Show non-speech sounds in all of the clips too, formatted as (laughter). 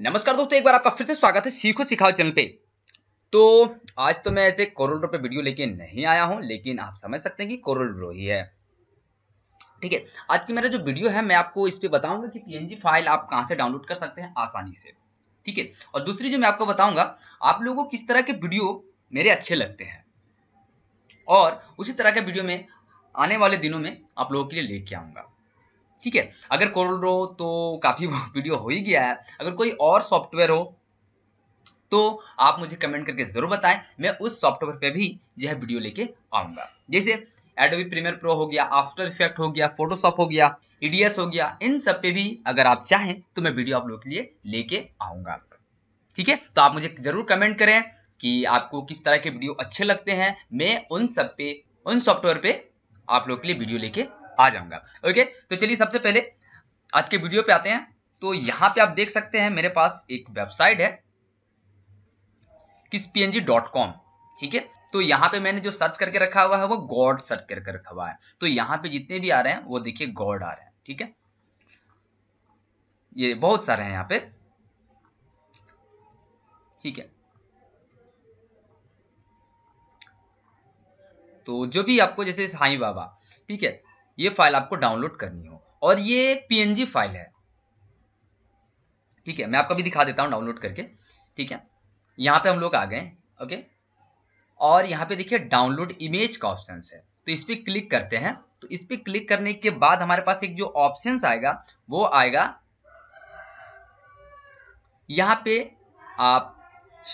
नमस्कार दोस्तों एक बार आपका फिर से स्वागत है सीखो सिखाओ चैनल पे तो आज तो मैं ऐसे कोरल ड्रो पे वीडियो लेके नहीं आया हूँ लेकिन आप समझ सकते हैं कि कोरल ड्रो ही है ठीक है आज की मेरा जो वीडियो है मैं आपको इस पर बताऊंगा कि पीएनजी फाइल आप कहाँ से डाउनलोड कर सकते हैं आसानी से ठीक है और दूसरी जो मैं आपको बताऊंगा आप लोगों को किस तरह के वीडियो मेरे अच्छे लगते हैं और उसी तरह के वीडियो में आने वाले दिनों में आप लोगों के लिए लेके आऊंगा ठीक है अगर कोरल हो तो काफ़ी (laughs) वीडियो हो ही गया है अगर कोई और सॉफ्टवेयर हो तो आप मुझे कमेंट करके ज़रूर बताएं मैं उस सॉफ्टवेयर पे भी यह वीडियो लेके आऊंगा जैसे एडोबी प्रीमियर प्रो हो गया आफ्टर इफेक्ट हो गया फोटोशॉप हो गया ईडीएस हो गया इन सब पे भी अगर आप चाहें तो मैं वीडियो आप लोग के लिए लेके आऊंगा ठीक है तो आप मुझे ज़रूर कमेंट करें कि आपको किस तरह के वीडियो अच्छे लगते हैं मैं उन सब पे उन सॉफ्टवेयर पे आप लोग के लिए वीडियो लेके आ जाऊंगा ओके तो चलिए सबसे पहले आज के वीडियो पे आते हैं तो यहां पे आप देख सकते हैं मेरे पास एक वेबसाइट है किस पी ठीक है तो यहां पे मैंने जो सर्च करके रखा हुआ है वो गॉड सर्च करके रखा हुआ है तो यहां पे जितने भी आ रहे हैं वो देखिए गॉड आ रहे हैं ठीक है ये बहुत सारे हैं यहां पे ठीक है तो जो भी आपको जैसे साईं बाबा ठीक है ये फाइल आपको डाउनलोड करनी हो और ये पीएनजी फाइल है ठीक है मैं आपको भी दिखा देता हूँ डाउनलोड करके ठीक है यहाँ पे हम लोग आ गए ओके और यहाँ पे देखिए डाउनलोड इमेज का ऑप्शन है तो इस पर क्लिक करते हैं तो इस पर क्लिक करने के बाद हमारे पास एक जो ऑप्शन आएगा वो आएगा यहाँ पे आप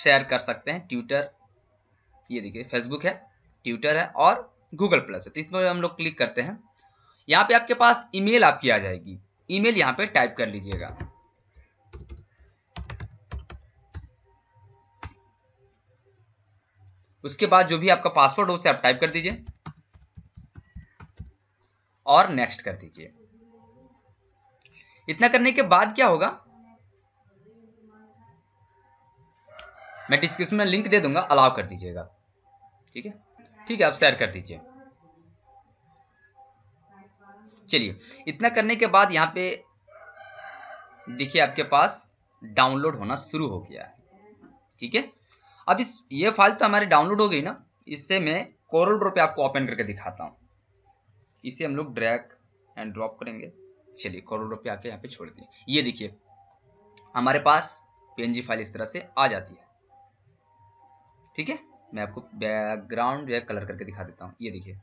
शेयर कर सकते हैं ट्विटर ये देखिए फेसबुक है ट्विटर है और गूगल प्लस है तो इसमें हम लोग क्लिक करते हैं यहाँ पे आपके पास ईमेल आपकी आ जाएगी ईमेल यहाँ पे टाइप कर लीजिएगा उसके बाद जो भी आपका पासवर्ड हो उसे आप टाइप कर दीजिए और नेक्स्ट कर दीजिए इतना करने के बाद क्या होगा मैं डिस्क्रिप्शन में लिंक दे दूंगा अलाउ कर दीजिएगा ठीक है ठीक है आप शेयर कर दीजिए चलिए इतना करने के बाद यहाँ पे देखिए आपके पास डाउनलोड होना शुरू हो गया है ठीक है अब इस ये फाइल तो हमारी डाउनलोड हो गई ना इससे मैं कोरल ड्रो पे आपको ओपन करके दिखाता हूँ इसे हम लोग ड्रैग एंड ड्रॉप करेंगे चलिए कोरल ड्रो पे आके यहाँ पे छोड़ दिए ये देखिए हमारे पास पीएनजी फाइल इस तरह से आ जाती है ठीक है मैं आपको बैकग्राउंड या कलर करके दिखा देता हूँ ये देखिए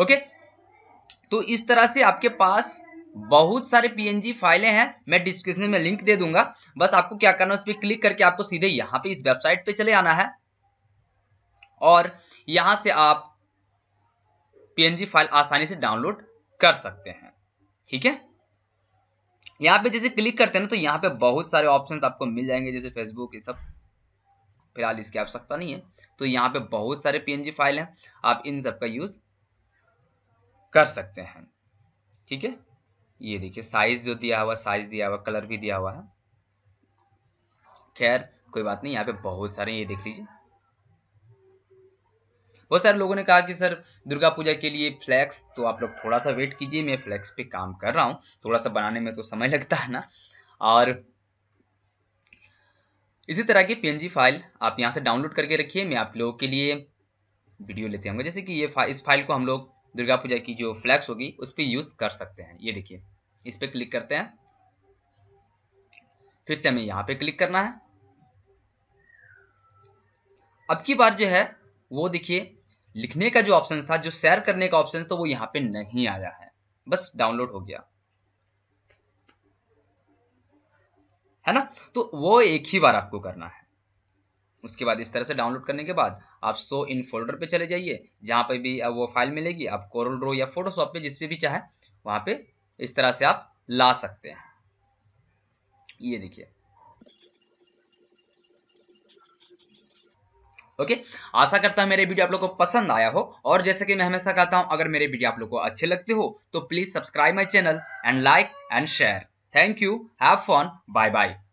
ओके तो इस तरह से आपके पास बहुत सारे पीएनजी फाइलें हैं मैं डिस्क्रिप्शन में लिंक दे दूंगा बस आपको क्या करना है उस पर क्लिक करके आपको सीधे यहाँ पे इस वेबसाइट पे चले आना है और यहां से आप पीएनजी फाइल आसानी से डाउनलोड कर सकते हैं ठीक है यहाँ पे जैसे क्लिक करते हैं ना तो यहाँ पे बहुत सारे ऑप्शंस आपको मिल जाएंगे जैसे फेसबुक ये सब फिलहाल इसकी आवश्यकता नहीं है तो यहाँ पे बहुत सारे पीएनजी फाइल है आप इन सब का यूज़ कर सकते हैं ठीक है ये देखिए साइज जो दिया हुआ साइज दिया हुआ कलर भी दिया हुआ है खैर कोई बात नहीं यहाँ पे बहुत सारे ये देख लीजिए बहुत सारे लोगों ने कहा कि सर दुर्गा पूजा के लिए फ्लैक्स तो आप लोग थोड़ा सा वेट कीजिए मैं फ्लैक्स पे काम कर रहा हूँ थोड़ा सा बनाने में तो समय लगता है ना और इसी तरह की पीएनजी फाइल आप यहाँ से डाउनलोड करके रखिए मैं आप लोगों के लिए वीडियो लेते होंगे जैसे कि ये फा, इस फाइल को हम लोग दुर्गा पूजा की जो फ्लैक्स होगी उस पर यूज कर सकते हैं ये देखिए इस पर क्लिक करते हैं फिर से हमें यहाँ पे क्लिक करना है अब की बार जो है वो देखिए लिखने का जो ऑप्शन था जो शेयर करने का ऑप्शन तो वो यहाँ पे नहीं आया है बस डाउनलोड हो गया है ना तो वो एक ही बार आपको करना है उसके बाद इस तरह से डाउनलोड करने के बाद आप सो इन फोल्डर पे चले जाइए जहाँ पे भी वो फाइल मिलेगी आप कोरल ड्रो या फोटोशॉप पे जिस पे भी चाहे वहाँ पे इस तरह से आप ला सकते हैं ये देखिए ओके okay? आशा करता हूं मेरे वीडियो आप लोग को पसंद आया हो और जैसे कि मैं हमेशा कहता हूं अगर मेरे वीडियो आप लोग को अच्छे लगते हो तो please subscribe my channel and like and share thank you have fun bye bye